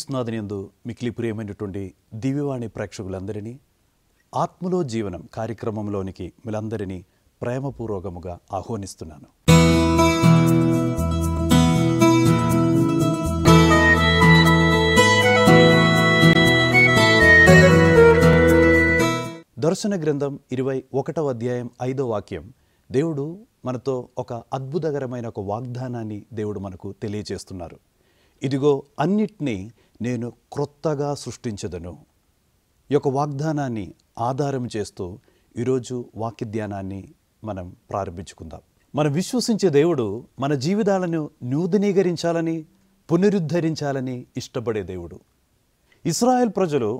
క్రీస్తునాథుని ఎందు ప్రియమైనటువంటి దివ్యవాణి ప్రేక్షకులందరినీ ఆత్మలో జీవనం కార్యక్రమంలోనికి మీలందరినీ ప్రేమపూర్వకముగా ఆహ్వానిస్తున్నాను దర్శన గ్రంథం ఇరవై ఒకటవ అధ్యాయం ఐదో వాక్యం దేవుడు మనతో ఒక అద్భుతకరమైన ఒక వాగ్దానాన్ని దేవుడు మనకు తెలియజేస్తున్నారు ఇదిగో అన్నిటినీ నేను క్రొత్తగా సృష్టించదను యొక్క వాగ్దానాన్ని ఆధారం చేస్తూ ఈరోజు వాక్య ధ్యానాన్ని మనం ప్రారంభించుకుందాం మనం విశ్వసించే దేవుడు మన జీవితాలను నూతనీకరించాలని పునరుద్ధరించాలని ఇష్టపడే దేవుడు ఇస్రాయెల్ ప్రజలు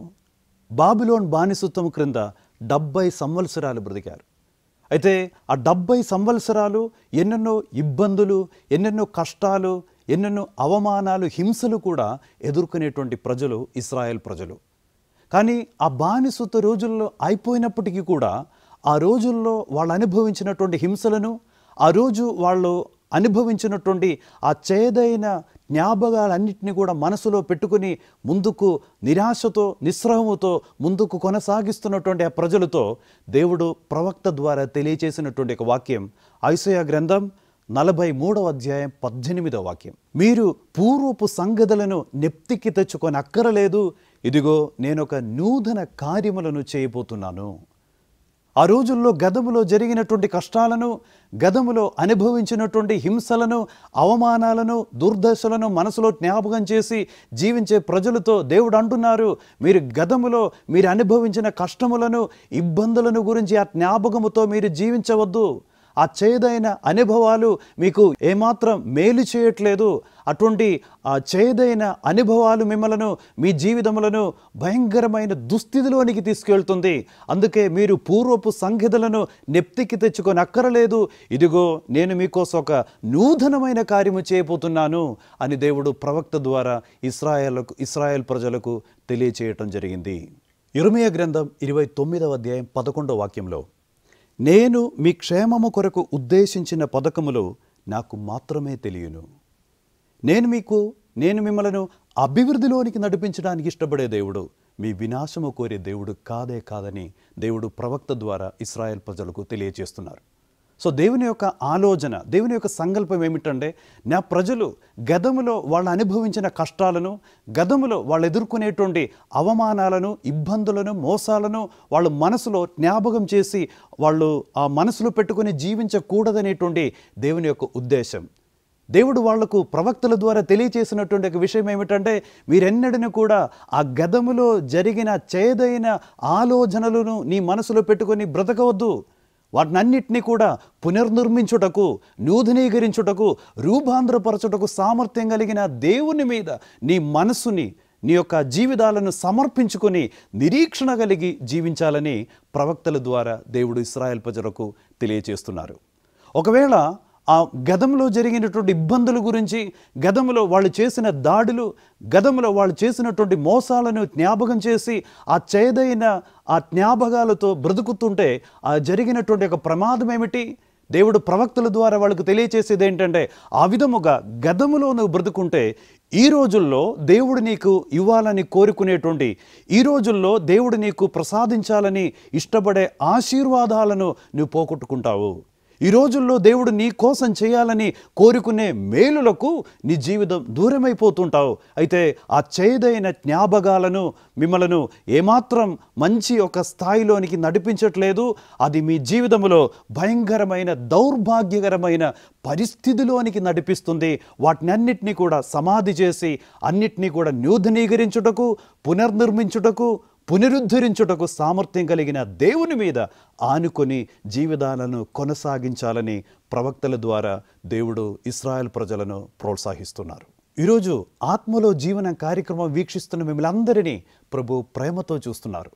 బాబిలోన్ బానిసత్వం క్రింద డెబ్బై సంవత్సరాలు బ్రతికారు అయితే ఆ డెబ్బై సంవత్సరాలు ఎన్నెన్నో ఇబ్బందులు ఎన్నెన్నో కష్టాలు ఎన్నెన్నో అవమానాలు హింసలు కూడా ఎదుర్కొనేటువంటి ప్రజలు ఇస్రాయెల్ ప్రజలు కానీ ఆ బానిసత రోజుల్లో అయిపోయినప్పటికీ కూడా ఆ రోజుల్లో వాళ్ళు అనుభవించినటువంటి హింసలను ఆ రోజు వాళ్ళు అనుభవించినటువంటి ఆ చేదైన జ్ఞాపకాలన్నింటినీ కూడా మనసులో పెట్టుకుని ముందుకు నిరాశతో నిస్సహముతో ముందుకు కొనసాగిస్తున్నటువంటి ఆ ప్రజలతో దేవుడు ప్రవక్త ద్వారా తెలియచేసినటువంటి ఒక వాక్యం ఐసయ గ్రంథం నలభై మూడవ అధ్యాయం పద్దెనిమిదవ వాక్యం మీరు పూర్వపు సంగతులను నెప్తికి తెచ్చుకొని అక్కరలేదు ఇదిగో నేను ఒక నూతన కార్యములను చేయబోతున్నాను ఆ రోజుల్లో గతములో జరిగినటువంటి కష్టాలను గతములో అనుభవించినటువంటి హింసలను అవమానాలను దుర్దశలను మనసులో జ్ఞాపకం చేసి జీవించే ప్రజలతో దేవుడు అంటున్నారు మీరు గతములో మీరు అనుభవించిన కష్టములను ఇబ్బందులను గురించి ఆ జ్ఞాపకముతో మీరు జీవించవద్దు ఆ చేదైన అనుభవాలు మీకు ఏమాత్రం మేలు చేయట్లేదు అటువంటి ఆ చేదైన అనుభవాలు మిమ్మలను మీ జీవితములను భయంకరమైన దుస్థితిలోనికి తీసుకెళ్తుంది అందుకే మీరు పూర్వపు సంఘితలను నెప్తికి తెచ్చుకొని అక్కరలేదు ఇదిగో నేను మీకోసం ఒక నూతనమైన కార్యము చేయబోతున్నాను అని దేవుడు ప్రవక్త ద్వారా ఇస్రాయల్కు ఇస్రాయల్ ప్రజలకు తెలియచేయటం జరిగింది ఇరుమయ గ్రంథం ఇరవై తొమ్మిదవ అధ్యాయం పదకొండవ వాక్యంలో నేను మీ క్షేమము కొరకు ఉద్దేశించిన పథకములు నాకు మాత్రమే తెలియను నేను మీకు నేను మిమ్మలను అభివృద్ధిలోనికి నడిపించడానికి ఇష్టపడే దేవుడు మీ వినాశము కోరే దేవుడు కాదే కాదని దేవుడు ప్రవక్త ద్వారా ఇస్రాయెల్ ప్రజలకు తెలియజేస్తున్నారు సో దేవుని యొక్క ఆలోచన దేవుని యొక్క సంకల్పం ఏమిటంటే నా ప్రజలు గతములో వాళ్ళు అనుభవించిన కష్టాలను గతములో వాళ్ళు ఎదుర్కొనేటువంటి అవమానాలను ఇబ్బందులను మోసాలను వాళ్ళు మనసులో జ్ఞాపకం చేసి వాళ్ళు ఆ మనసులో పెట్టుకుని జీవించకూడదనేటువంటి దేవుని యొక్క ఉద్దేశం దేవుడు వాళ్లకు ప్రవక్తల ద్వారా తెలియచేసినటువంటి ఒక విషయం ఏమిటంటే మీరెన్నడను కూడా ఆ గదములో జరిగిన చేదైన ఆలోచనలను నీ మనసులో పెట్టుకొని బ్రతకవద్దు వాటినన్నిటినీ కూడా పునర్నిర్మించుటకు నూతనీకరించుటకు రూపాంధ్రపరచుటకు సామర్థ్యం కలిగిన దేవుని మీద నీ మనసుని నీ యొక్క జీవితాలను సమర్పించుకొని నిరీక్షణ కలిగి జీవించాలని ప్రవక్తల ద్వారా దేవుడు ఇస్రాయల్ ప్రజలకు తెలియచేస్తున్నారు ఒకవేళ ఆ గతంలో జరిగినటువంటి ఇబ్బందుల గురించి గతంలో వాళ్ళు చేసిన దాడులు గతంలో వాళ్ళు చేసినటువంటి మోసాలను జ్ఞాపకం చేసి ఆ చేదైన ఆ జ్ఞాపకాలతో బ్రతుకుతుంటే ఆ జరిగినటువంటి ఒక ప్రమాదం ఏమిటి దేవుడు ప్రవక్తల ద్వారా వాళ్ళకు తెలియచేసేది ఏంటంటే ఆ విధముగా గతములో నువ్వు బ్రతుకుంటే ఈ రోజుల్లో దేవుడు నీకు ఇవ్వాలని కోరుకునేటువంటి ఈ రోజుల్లో దేవుడు నీకు ప్రసాదించాలని ఇష్టపడే ఆశీర్వాదాలను నువ్వు పోగొట్టుకుంటావు ఈ రోజుల్లో దేవుడు నీ కోసం చేయాలని కోరుకునే మేలులకు నీ జీవితం దూరమైపోతుంటావు అయితే ఆ చేదైన జ్ఞాపకాలను మిమ్మలను ఏమాత్రం మంచి ఒక స్థాయిలోనికి నడిపించట్లేదు అది మీ జీవితంలో భయంకరమైన దౌర్భాగ్యకరమైన పరిస్థితిలోనికి నడిపిస్తుంది వాటిని అన్నిటినీ కూడా సమాధి చేసి అన్నిటినీ కూడా న్యూధనీకరించుటకు పునర్నిర్మించుటకు పునరుద్ధరించుటకు సామర్థ్యం కలిగిన దేవుని మీద ఆనుకొని జీవితాలను కొనసాగించాలని ప్రవక్తల ద్వారా దేవుడు ఇస్రాయల్ ప్రజలను ప్రోత్సహిస్తున్నారు ఈరోజు ఆత్మలో జీవన కార్యక్రమం వీక్షిస్తున్న మిమ్మల్ని అందరినీ ప్రభు ప్రేమతో చూస్తున్నారు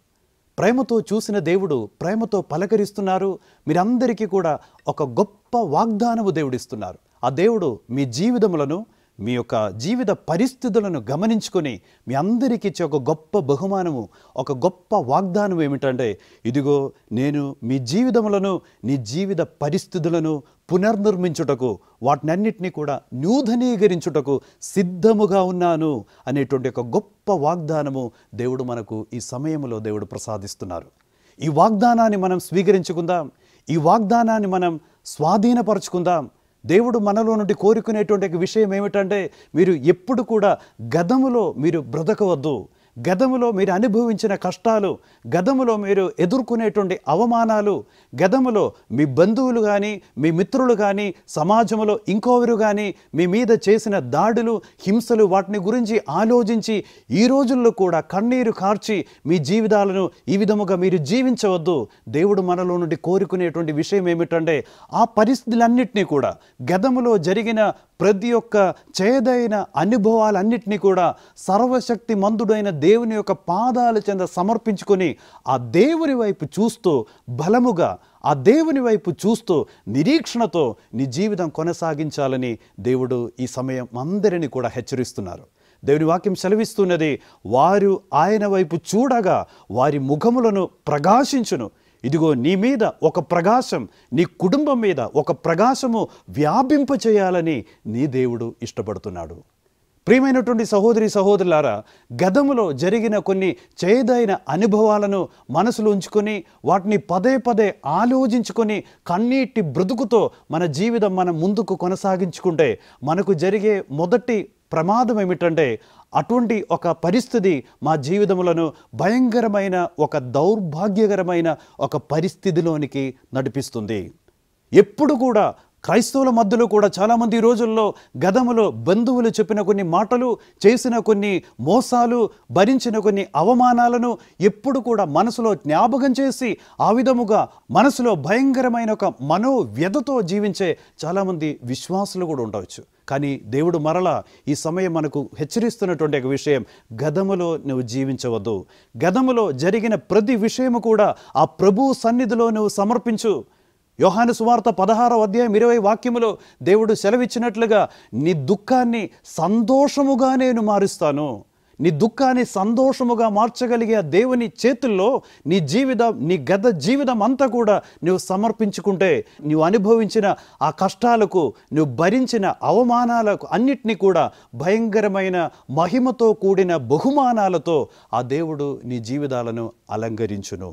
ప్రేమతో చూసిన దేవుడు ప్రేమతో పలకరిస్తున్నారు మీరందరికీ కూడా ఒక గొప్ప వాగ్దానము దేవుడిస్తున్నారు ఆ దేవుడు మీ జీవితములను మీ యొక్క జీవిత పరిస్థితులను గమనించుకొని మీ అందరికీ ఇచ్చే ఒక గొప్ప బహుమానము ఒక గొప్ప వాగ్దానం ఏమిటంటే ఇదిగో నేను మీ జీవితములను నీ జీవిత పరిస్థితులను పునర్నిర్మించుటకు వాటినన్నిటినీ కూడా నూధనీకరించుటకు సిద్ధముగా ఉన్నాను అనేటువంటి ఒక గొప్ప వాగ్దానము దేవుడు మనకు ఈ సమయంలో దేవుడు ప్రసాదిస్తున్నారు ఈ వాగ్దానాన్ని మనం స్వీకరించుకుందాం ఈ వాగ్దానాన్ని మనం స్వాధీనపరచుకుందాం దేవుడు మనలో నుండి కోరుకునేటువంటి విషయం ఏమిటంటే మీరు ఎప్పుడు కూడా గతములో మీరు బ్రతకవద్దు గతంలో మీరు అనుభవించిన కష్టాలు గతంలో మీరు ఎదుర్కొనేటువంటి అవమానాలు గతంలో మీ బంధువులు కానీ మీ మిత్రులు కానీ సమాజంలో ఇంకోవరు కానీ మీ మీద చేసిన దాడులు హింసలు వాటిని గురించి ఆలోచించి ఈ రోజుల్లో కూడా కన్నీరు కార్చి మీ జీవితాలను ఈ విధముగా మీరు జీవించవద్దు దేవుడు మనలో నుండి కోరుకునేటువంటి విషయం ఏమిటంటే ఆ పరిస్థితులన్నింటినీ కూడా గతంలో జరిగిన ప్రతి ఒక్క చేదైన అనుభవాలన్నింటినీ కూడా సర్వశక్తి మందుడైన దేవుని యొక్క పాదాల చెంద సమర్పించుకొని ఆ దేవుని వైపు చూస్తూ బలముగా ఆ దేవుని వైపు చూస్తూ నిరీక్షణతో నీ జీవితం కొనసాగించాలని దేవుడు ఈ సమయం అందరినీ కూడా హెచ్చరిస్తున్నారు దేవుని వాక్యం సెలవిస్తున్నది వారు ఆయన వైపు చూడగా వారి ముఖములను ప్రకాశించును ఇదిగో నీ మీద ఒక ప్రకాశం నీ కుటుంబం మీద ఒక ప్రకాశము వ్యాపింపచేయాలని నీ దేవుడు ఇష్టపడుతున్నాడు ప్రియమైనటువంటి సహోదరి సహోదరులారా గతంలో జరిగిన కొన్ని చేదైన అనుభవాలను మనసులో ఉంచుకొని వాటిని పదే పదే ఆలోచించుకొని కన్నీటి బ్రతుకుతో మన జీవితం మనం ముందుకు కొనసాగించుకుంటే మనకు జరిగే మొదటి ప్రమాదం ఏమిటంటే అటువంటి ఒక పరిస్థితి మా జీవితంలో భయంకరమైన ఒక దౌర్భాగ్యకరమైన ఒక పరిస్థితిలోనికి నడిపిస్తుంది ఎప్పుడు కూడా క్రైస్తవుల మధ్యలో కూడా చాలామంది రోజుల్లో గతంలో బంధువులు చెప్పిన కొన్ని మాటలు చేసిన కొన్ని మోసాలు భరించిన కొన్ని అవమానాలను ఎప్పుడు కూడా మనసులో జ్ఞాపకం చేసి ఆ విధముగా మనసులో భయంకరమైన ఒక మనోవ్యధతో జీవించే చాలామంది విశ్వాసులు కూడా ఉండవచ్చు కానీ దేవుడు మరలా ఈ సమయం మనకు హెచ్చరిస్తున్నటువంటి ఒక విషయం గతములో నువ్వు జీవించవద్దు గతములో జరిగిన ప్రతి విషయము కూడా ఆ ప్రభు సన్నిధిలో నువ్వు సమర్పించు యోహాను సువార్త పదహారో అధ్యాయం ఇరవై వాక్యములో దేవుడు సెలవిచ్చినట్లుగా నీ దుఃఖాన్ని సంతోషముగా నేను మారుస్తాను నీ దుఃఖాన్ని సంతోషముగా మార్చగలిగే ఆ దేవుని చేతుల్లో నీ జీవితం నీ గత జీవితం అంతా కూడా నువ్వు సమర్పించుకుంటే నువ్వు అనుభవించిన ఆ కష్టాలకు నువ్వు భరించిన అవమానాలకు అన్నిటినీ కూడా భయంకరమైన మహిమతో కూడిన బహుమానాలతో ఆ దేవుడు నీ జీవితాలను అలంకరించును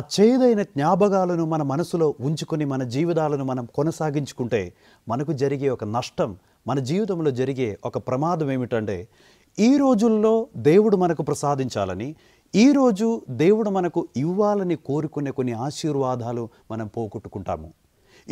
ఆ చేదైన జ్ఞాపకాలను మన మనసులో ఉంచుకొని మన జీవితాలను మనం కొనసాగించుకుంటే మనకు జరిగే ఒక నష్టం మన జీవితంలో జరిగే ఒక ప్రమాదం ఏమిటంటే ఈ రోజుల్లో దేవుడు మనకు ప్రసాదించాలని ఈరోజు దేవుడు మనకు ఇవ్వాలని కోరుకునే కొన్ని ఆశీర్వాదాలు మనం పోగొట్టుకుంటాము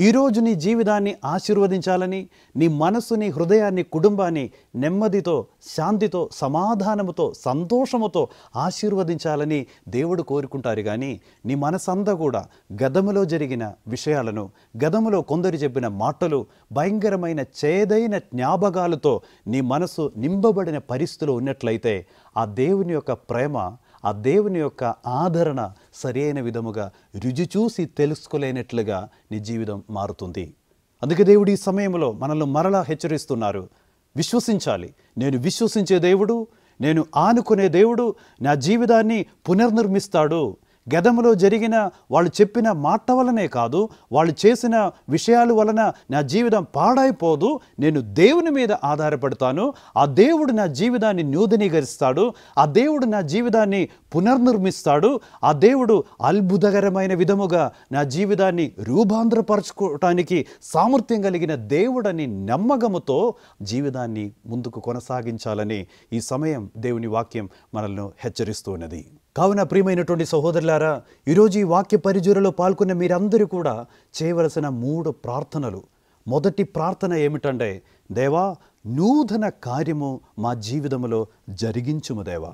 ఈరోజు నీ జీవితాన్ని ఆశీర్వదించాలని నీ మనస్సుని హృదయాన్ని కుటుంబాన్ని నెమ్మదితో శాంతితో సమాధానముతో సంతోషముతో ఆశీర్వదించాలని దేవుడు కోరుకుంటారు కానీ నీ మనసంతా కూడా గతములో జరిగిన విషయాలను గతములో కొందరు చెప్పిన మాటలు భయంకరమైన చేదైన జ్ఞాపకాలతో నీ మనసు నింబబడిన పరిస్థితిలో ఉన్నట్లయితే ఆ దేవుని యొక్క ప్రేమ ఆ దేవుని యొక్క ఆదరణ సరైన విధముగా రుచి చూసి తెలుసుకోలేనట్లుగా నీ జీవితం మారుతుంది అందుకే దేవుడు ఈ సమయంలో మనల్ని మరలా హెచ్చరిస్తున్నారు విశ్వసించాలి నేను విశ్వసించే దేవుడు నేను ఆనుకునే దేవుడు నా జీవితాన్ని పునర్నిర్మిస్తాడు గతంలో జరిగిన వాళ్ళు చెప్పిన మాట వలనే కాదు వాళ్ళు చేసిన విషయాల వలన నా జీవితం పాడైపోదు నేను దేవుని మీద ఆధారపడతాను ఆ దేవుడు నా జీవితాన్ని నూతనీకరిస్తాడు ఆ దేవుడు నా జీవితాన్ని పునర్నిర్మిస్తాడు ఆ దేవుడు అద్భుతకరమైన విధముగా నా జీవితాన్ని రూపాంతరపరచుకోవటానికి సామర్థ్యం కలిగిన దేవుడని నమ్మకముతో జీవితాన్ని ముందుకు కొనసాగించాలని ఈ సమయం దేవుని వాక్యం మనల్ని హెచ్చరిస్తున్నది కావున ప్రియమైనటువంటి సహోదరులారా ఈరోజు ఈ వాక్య పరిజూరలో పాల్గొన్న మీరందరూ కూడా చేయవలసిన మూడు ప్రార్థనలు మొదటి ప్రార్థన ఏమిటంటే దేవా నూతన కార్యము మా జీవితంలో జరిగించుము దేవా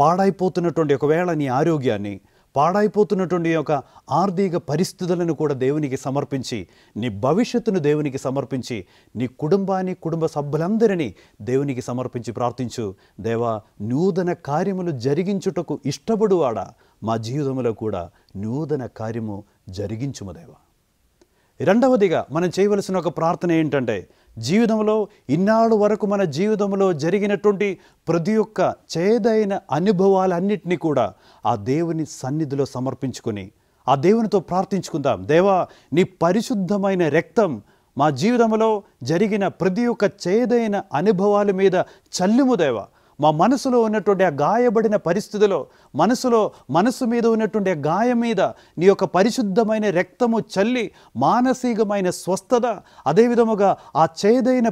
పాడైపోతున్నటువంటి ఒకవేళ నీ ఆరోగ్యాన్ని పాడైపోతున్నటువంటి యొక్క ఆర్థిక పరిస్థితులను కూడా దేవునికి సమర్పించి నీ భవిష్యత్తును దేవునికి సమర్పించి నీ కుటుంబాన్ని కుటుంబ సభ్యులందరినీ దేవునికి సమర్పించి ప్రార్థించు దేవా నూతన కార్యములు జరిగించుటకు ఇష్టపడువాడా మా జీవితంలో కూడా నూతన కార్యము జరిగించుము దేవా రెండవదిగా మనం చేయవలసిన ఒక ప్రార్థన ఏంటంటే జీవితంలో ఇన్నాళ్ళు వరకు మన జీవితంలో జరిగినటువంటి ప్రతి ఒక్క చేదైన అనుభవాలన్నింటినీ కూడా ఆ దేవుని సన్నిధిలో సమర్పించుకొని ఆ దేవునితో ప్రార్థించుకుందాం దేవా నీ పరిశుద్ధమైన రక్తం మా జీవితంలో జరిగిన ప్రతి ఒక్క చేదైన అనుభవాల మీద చల్లుము దేవా మా మనసులో ఉన్నటువంటి ఆ గాయబడిన పరిస్థితిలో మనసులో మనసు మీద ఉన్నటువంటి గాయం మీద నీ యొక్క పరిశుద్ధమైన రక్తము చల్లి మానసికమైన స్వస్థత అదేవిధముగా ఆ చేదైన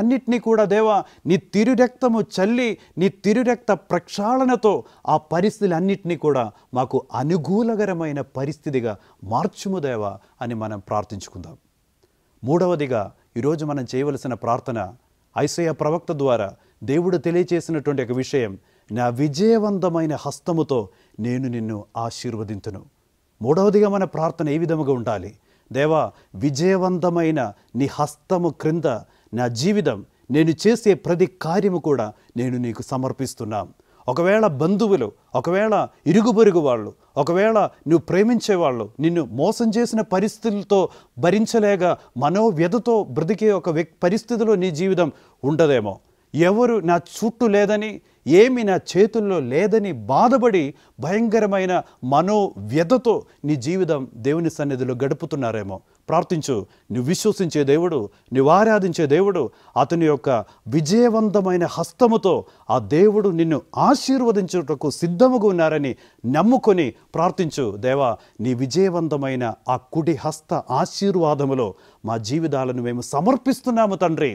అన్నింటినీ కూడా దేవా నీ తిరు రక్తము చల్లి నీ తిరు రక్త ప్రక్షాళనతో ఆ పరిస్థితులన్నింటినీ కూడా మాకు అనుకూలకరమైన పరిస్థితిగా మార్చుము దేవా అని మనం ప్రార్థించుకుందాం మూడవదిగా ఈరోజు మనం చేయవలసిన ప్రార్థన ఐసయ ప్రవక్త ద్వారా దేవుడు తెలియచేసినటువంటి ఒక విషయం నా విజయవంతమైన హస్తముతో నేను నిన్ను ఆశీర్వదించను మూడవదిగా మన ప్రార్థన ఏ విధముగా ఉండాలి దేవా విజయవంతమైన నీ హస్తము క్రింద నా జీవితం నేను చేసే ప్రతి కార్యము కూడా నేను నీకు సమర్పిస్తున్నాం ఒకవేళ బంధువులు ఒకవేళ ఇరుగు పొరుగు వాళ్ళు ఒకవేళ నువ్వు ప్రేమించేవాళ్ళు నిన్ను మోసం చేసిన పరిస్థితులతో భరించలేక మనోవ్యధతో బ్రతికే ఒక పరిస్థితిలో నీ జీవితం ఉండదేమో ఎవరు నా చుట్టూ లేదని ఏమి నా చేతుల్లో లేదని బాధపడి భయంకరమైన మనోవ్యధతో నీ జీవితం దేవుని సన్నిధిలో గడుపుతున్నారేమో ప్రార్థించు నువ్వు విశ్వసించే దేవుడు నువ్వు ఆరాధించే దేవుడు అతని యొక్క విజయవంతమైన హస్తముతో ఆ దేవుడు నిన్ను ఆశీర్వదించుటకు సిద్ధముగా ఉన్నారని నమ్ముకొని ప్రార్థించు దేవా నీ విజయవంతమైన ఆ కుడి హస్త ఆశీర్వాదములో మా జీవితాలను మేము సమర్పిస్తున్నాము తండ్రి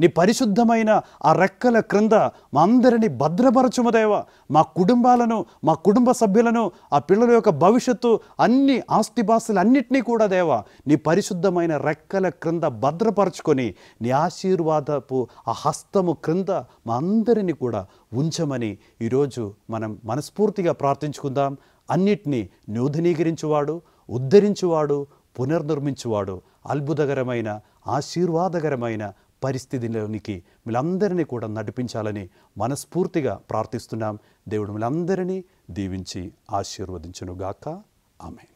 నీ పరిశుద్ధమైన ఆ రెక్కల క్రింద మా అందరినీ భద్రపరచుమదేవా మా కుటుంబాలను మా కుటుంబ సభ్యులను ఆ పిల్లల యొక్క భవిష్యత్తు అన్ని ఆస్తిపాస్తులు అన్నిటినీ కూడా దేవా నీ పరిశుద్ధమైన రెక్కల క్రింద భద్రపరచుకొని నీ ఆశీర్వాదపు ఆ హస్తము క్రింద మా అందరినీ కూడా ఉంచమని ఈరోజు మనం మనస్ఫూర్తిగా ప్రార్థించుకుందాం అన్నిటినీ నూధనీకరించువాడు ఉద్ధరించువాడు పునర్నిర్మించువాడు అద్భుతకరమైన ఆశీర్వాదకరమైన పరిస్థితిలోనికి మీలందరినీ కూడా నడిపించాలని మనస్ఫూర్తిగా ప్రార్థిస్తున్నాం దేవుడు వీళ్ళందరినీ దీవించి ఆశీర్వదించునుగాక ఆమె